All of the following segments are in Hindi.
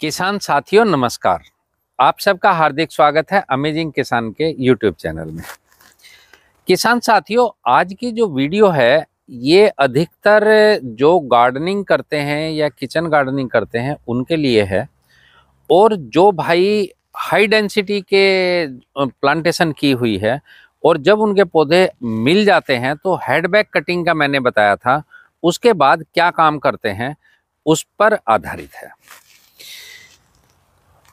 किसान साथियों नमस्कार आप सबका हार्दिक स्वागत है अमेजिंग किसान के यूट्यूब चैनल में किसान साथियों आज की जो वीडियो है ये अधिकतर जो गार्डनिंग करते हैं या किचन गार्डनिंग करते हैं उनके लिए है और जो भाई हाई डेंसिटी के प्लांटेशन की हुई है और जब उनके पौधे मिल जाते हैं तो हेडबैक कटिंग का मैंने बताया था उसके बाद क्या काम करते हैं उस पर आधारित है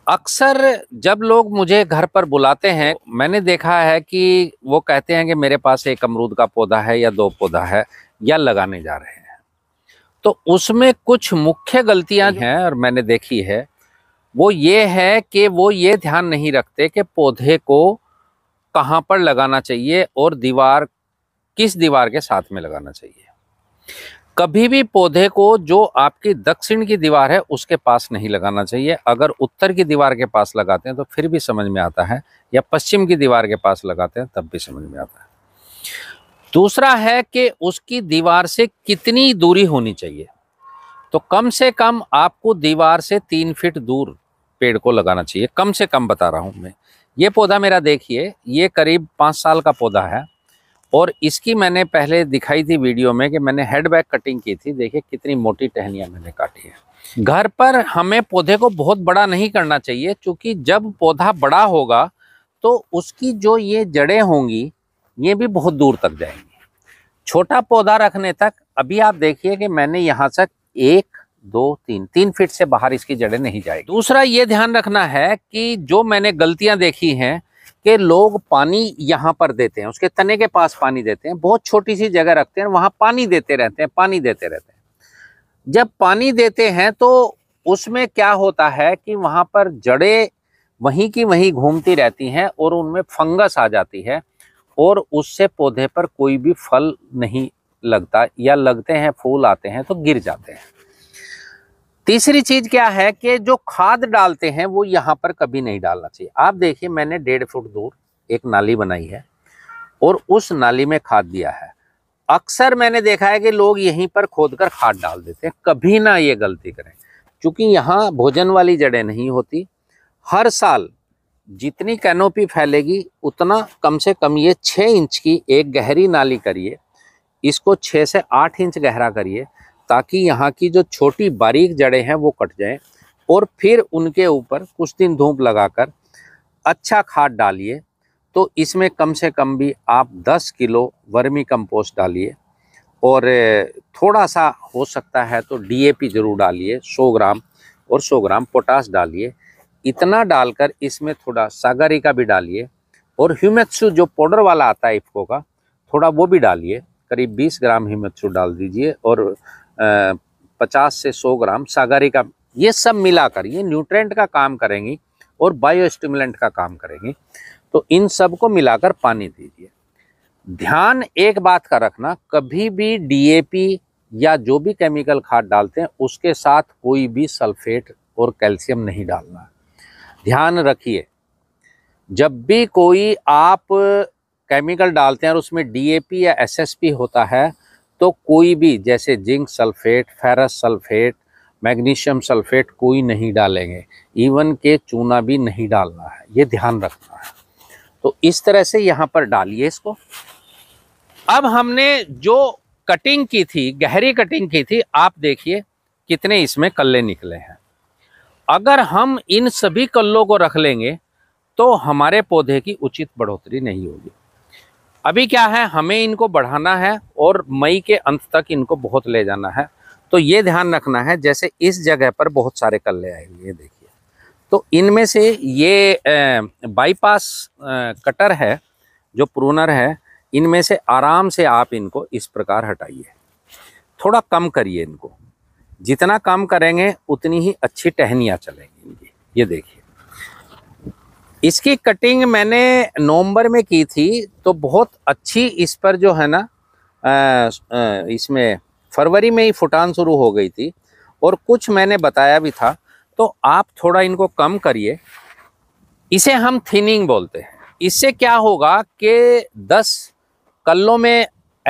अक्सर जब लोग मुझे घर पर बुलाते हैं मैंने देखा है कि वो कहते हैं कि मेरे पास एक अमरूद का पौधा है या दो पौधा है या लगाने जा रहे हैं तो उसमें कुछ मुख्य गलतियां हैं और मैंने देखी है वो ये है कि वो ये ध्यान नहीं रखते कि पौधे को कहाँ पर लगाना चाहिए और दीवार किस दीवार के साथ में लगाना चाहिए कभी भी पौधे को जो आपकी दक्षिण की दीवार है उसके पास नहीं लगाना चाहिए अगर उत्तर की दीवार के पास लगाते हैं तो फिर भी समझ में आता है या पश्चिम की दीवार के पास लगाते हैं तब भी समझ में आता है दूसरा है कि उसकी दीवार से कितनी दूरी होनी चाहिए तो कम से कम आपको दीवार से तीन फीट दूर पेड़ को लगाना चाहिए कम से कम बता रहा हूँ मैं ये पौधा मेरा देखिए ये करीब पाँच साल का पौधा है और इसकी मैंने पहले दिखाई थी वीडियो में कि मैंने हेड बैग कटिंग की थी देखिए कितनी मोटी टहनियाँ मैंने काटी है घर पर हमें पौधे को बहुत बड़ा नहीं करना चाहिए क्योंकि जब पौधा बड़ा होगा तो उसकी जो ये जड़ें होंगी ये भी बहुत दूर तक जाएंगी छोटा पौधा रखने तक अभी आप देखिए कि मैंने यहाँ तक एक दो तीन तीन फीट से बाहर इसकी जड़ें नहीं जाएगी दूसरा ये ध्यान रखना है कि जो मैंने गलतियाँ देखी हैं कि लोग पानी यहाँ पर देते हैं उसके तने के पास पानी देते हैं बहुत छोटी सी जगह रखते हैं वहाँ पानी देते रहते हैं पानी देते रहते हैं जब पानी देते हैं तो उसमें क्या होता है कि वहाँ पर जड़ें वहीं की वहीं घूमती रहती हैं और उनमें फंगस आ जाती है और उससे पौधे पर कोई भी फल नहीं लगता या लगते हैं फूल आते हैं तो गिर जाते हैं तीसरी चीज क्या है कि जो खाद डालते हैं वो यहाँ पर कभी नहीं डालना चाहिए आप देखिए मैंने डेढ़ फुट दूर एक नाली बनाई है और उस नाली में खाद दिया है अक्सर मैंने देखा है कि लोग यहीं पर खोद कर खाद डाल देते हैं कभी ना ये गलती करें क्योंकि यहाँ भोजन वाली जड़ें नहीं होती हर साल जितनी कैनोपी फैलेगी उतना कम से कम ये छः इंच की एक गहरी नाली करिए इसको छः से आठ इंच गहरा करिए ताकि यहाँ की जो छोटी बारीक जड़ें हैं वो कट जाएं और फिर उनके ऊपर कुछ दिन धूप लगाकर अच्छा खाद डालिए तो इसमें कम से कम भी आप 10 किलो वर्मी कंपोस्ट डालिए और थोड़ा सा हो सकता है तो डीएपी जरूर डालिए 100 ग्राम और 100 ग्राम पोटास डालिए इतना डालकर इसमें थोड़ा सागरी का भी डालिए और ह्यूमेक्सू जो पाउडर वाला आता है इफको का थोड़ा वो भी डालिए करीब 20 ग्राम ह्यूमेक्सू डाल दीजिए और पचास से सौ ग्राम सागारी का ये सब मिलाकर ये न्यूट्रेंट का काम करेंगी और बायो स्टिमुलेंट का काम करेंगी तो इन सब को मिलाकर पानी दीजिए ध्यान एक बात का रखना कभी भी डीएपी या जो भी केमिकल खाद डालते हैं उसके साथ कोई भी सल्फेट और कैल्शियम नहीं डालना ध्यान रखिए जब भी कोई आप केमिकल डालते हैं और उसमें डीएपी या एसएसपी होता है तो कोई भी जैसे zinc sulphate ferrous sulphate magnesium sulphate कोई नहीं डालेंगे इवन के चूना भी नहीं डालना है ये ध्यान रखना है तो इस तरह से यहाँ पर डालिए इसको अब हमने जो कटिंग की थी गहरी कटिंग की थी आप देखिए कितने इसमें कल्ले निकले हैं अगर हम इन सभी कल्लों को रख लेंगे तो हमारे पौधे की उचित बढ़ोतरी नहीं होगी अभी क्या है हमें इनको बढ़ाना है और मई के अंत तक इनको बहुत ले जाना है तो ये ध्यान रखना है जैसे इस जगह पर बहुत सारे कल्ले आए ये देखिए तो इनमें से ये बाईपास कटर है जो प्रूनर है इनमें से आराम से आप इनको इस प्रकार हटाइए थोड़ा कम करिए इनको जितना कम करेंगे उतनी ही अच्छी टहनियाँ चलेंगी इनकी ये देखिए इसकी कटिंग मैंने नवंबर में की थी तो बहुत अच्छी इस पर जो है ना इसमें फरवरी में ही फुटान शुरू हो गई थी और कुछ मैंने बताया भी था तो आप थोड़ा इनको कम करिए इसे हम थिनिंग बोलते हैं इससे क्या होगा कि 10 कल्लों में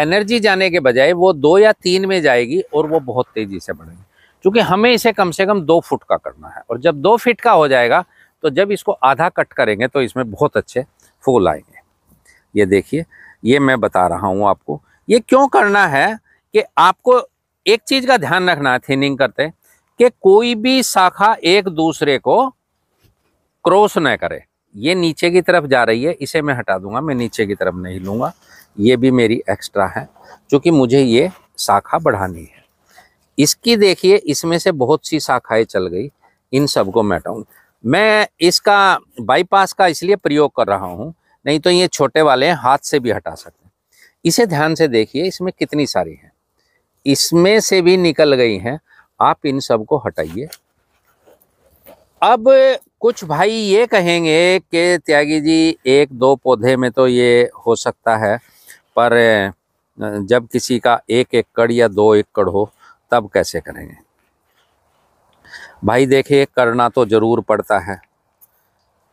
एनर्जी जाने के बजाय वो दो या तीन में जाएगी और वो बहुत तेज़ी से बढ़ेगी क्योंकि हमें इसे कम से कम दो फुट का करना है और जब दो फिट का हो जाएगा तो जब इसको आधा कट करेंगे तो इसमें बहुत अच्छे फूल आएंगे ये देखिए ये मैं बता रहा हूँ आपको ये क्यों करना है कि आपको एक चीज़ का ध्यान रखना है थिनिंग करते कि कोई भी शाखा एक दूसरे को क्रॉस न करे ये नीचे की तरफ जा रही है इसे मैं हटा दूंगा मैं नीचे की तरफ नहीं लूँगा ये भी मेरी एक्स्ट्रा है क्योंकि मुझे ये शाखा बढ़ानी है इसकी देखिए इसमें से बहुत सी शाखाएं चल गई इन सबको मैं हटाऊँ मैं इसका बाईपास का इसलिए प्रयोग कर रहा हूँ नहीं तो ये छोटे वाले हाथ से भी हटा सकते हैं इसे ध्यान से देखिए इसमें कितनी सारी हैं इसमें से भी निकल गई हैं आप इन सबको हटाइए अब कुछ भाई ये कहेंगे कि त्यागी जी एक दो पौधे में तो ये हो सकता है पर जब किसी का एक एकड़ या दो एकड़ हो तब कैसे करेंगे भाई देखिए करना तो ज़रूर पड़ता है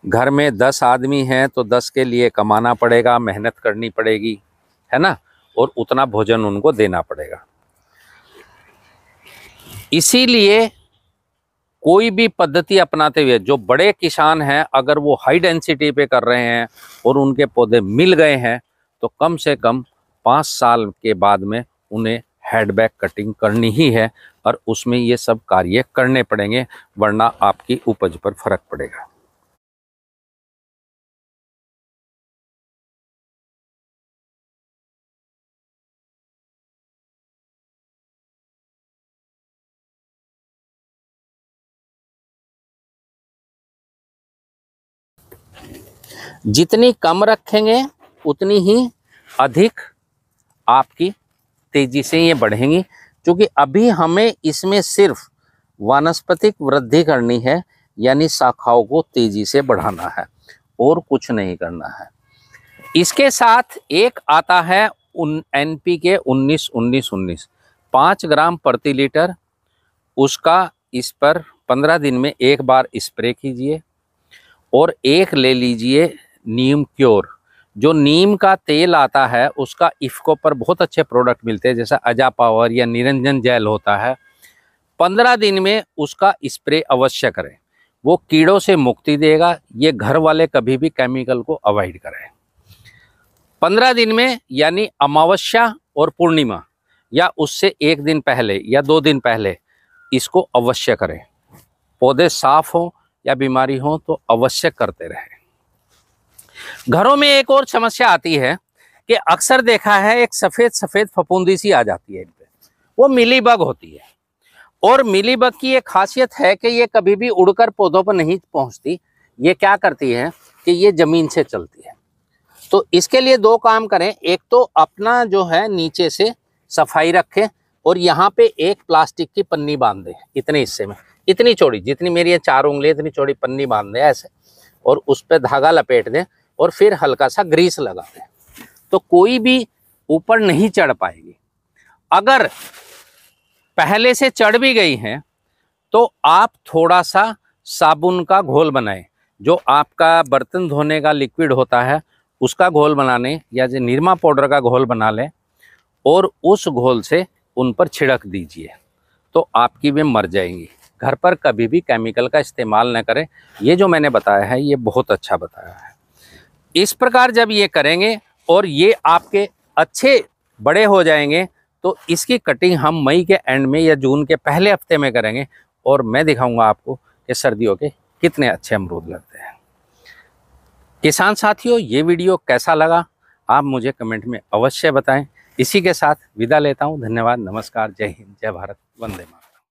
घर में दस आदमी हैं तो दस के लिए कमाना पड़ेगा मेहनत करनी पड़ेगी है ना और उतना भोजन उनको देना पड़ेगा इसीलिए कोई भी पद्धति अपनाते हुए जो बड़े किसान हैं अगर वो हाई डेंसिटी पे कर रहे हैं और उनके पौधे मिल गए हैं तो कम से कम पाँच साल के बाद में उन्हें हैडबैक कटिंग करनी ही है और उसमें ये सब कार्य करने पड़ेंगे वरना आपकी उपज पर फर्क पड़ेगा जितनी कम रखेंगे उतनी ही अधिक आपकी तेजी से ये बढ़ेंगी क्योंकि अभी हमें इसमें सिर्फ वानस्पतिक वृद्धि करनी है यानी शाखाओं को तेजी से बढ़ाना है और कुछ नहीं करना है इसके साथ एक आता है उन एन पी के उन्नीस उन्नीस उन्नीस पाँच ग्राम प्रति लीटर उसका इस पर पंद्रह दिन में एक बार स्प्रे कीजिए और एक ले लीजिए नीम क्योर जो नीम का तेल आता है उसका इफ़को पर बहुत अच्छे प्रोडक्ट मिलते हैं जैसा अजा पावर या निरंजन जेल होता है पंद्रह दिन में उसका स्प्रे अवश्य करें वो कीड़ों से मुक्ति देगा ये घर वाले कभी भी केमिकल को अवॉइड करें पंद्रह दिन में यानी अमावस्या और पूर्णिमा या उससे एक दिन पहले या दो दिन पहले इसको अवश्य करें पौधे साफ हों या बीमारी हो तो अवश्य करते रहें घरों में एक और समस्या आती है कि अक्सर देखा है एक सफ़ेद सफ़ेद फपूंदी सी आ जाती है इन वो मिली बग होती है और मिली बग की ये खासियत है कि ये कभी भी उड़कर पौधों पर नहीं पहुंचती ये क्या करती है कि ये ज़मीन से चलती है तो इसके लिए दो काम करें एक तो अपना जो है नीचे से सफाई रखें और यहाँ पे एक प्लास्टिक की पन्नी बांध दें इतने हिस्से में इतनी चौड़ी जितनी मेरी ये चार उंगली इतनी चौड़ी पन्नी बांध दें ऐसे और उस पर धागा लपेट दें और फिर हल्का सा ग्रीस लगा दें तो कोई भी ऊपर नहीं चढ़ पाएगी अगर पहले से चढ़ भी गई हैं तो आप थोड़ा सा साबुन का घोल बनाएं जो आपका बर्तन धोने का लिक्विड होता है उसका घोल बना लें या जो निरमा पाउडर का घोल बना लें और उस घोल से उन पर छिड़क दीजिए तो आपकी वे मर जाएंगी घर पर कभी भी केमिकल का इस्तेमाल न करें ये जो मैंने बताया है ये बहुत अच्छा बताया है इस प्रकार जब ये करेंगे और ये आपके अच्छे बड़े हो जाएंगे तो इसकी कटिंग हम मई के एंड में या जून के पहले हफ्ते में करेंगे और मैं दिखाऊंगा आपको कि सर्दियों के कितने अच्छे अमरूद लगते हैं किसान साथियों ये वीडियो कैसा लगा आप मुझे कमेंट में अवश्य बताएं इसी के साथ विदा लेता हूं धन्यवाद नमस्कार जय हिंद जय भारत वंदे मातरम